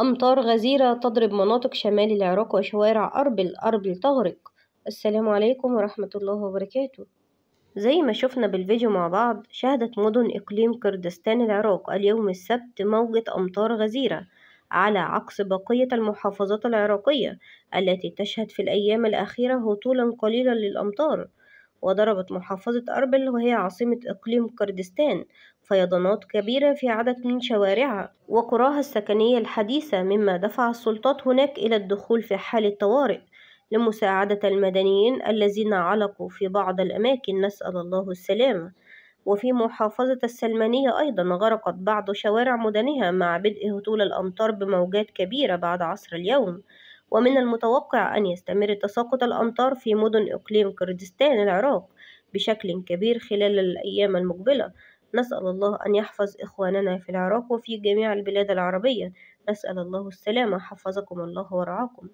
أمطار غزيرة تضرب مناطق شمال العراق وشوارع أربل أربل تغرق السلام عليكم ورحمة الله وبركاته زي ما شفنا بالفيديو مع بعض شهدت مدن إقليم كردستان العراق اليوم السبت موجة أمطار غزيرة على عكس بقية المحافظات العراقية التي تشهد في الأيام الأخيرة هطولا قليلا للأمطار وضربت محافظة أربل وهي عاصمة إقليم كردستان فيضانات كبيرة في عدد من شوارعها وقراها السكنية الحديثة مما دفع السلطات هناك إلى الدخول في حالة طوارئ لمساعدة المدنيين الذين علقوا في بعض الأماكن نسأل الله السلامة وفي محافظة السلمانية أيضا غرقت بعض شوارع مدنها مع بدء هطول الأمطار بموجات كبيرة بعد عصر اليوم ومن المتوقع أن يستمر تساقط الأمطار في مدن إقليم كردستان العراق بشكل كبير خلال الأيام المقبلة نسأل الله أن يحفظ إخواننا في العراق وفي جميع البلاد العربية نسأل الله السلامة حفظكم الله ورعاكم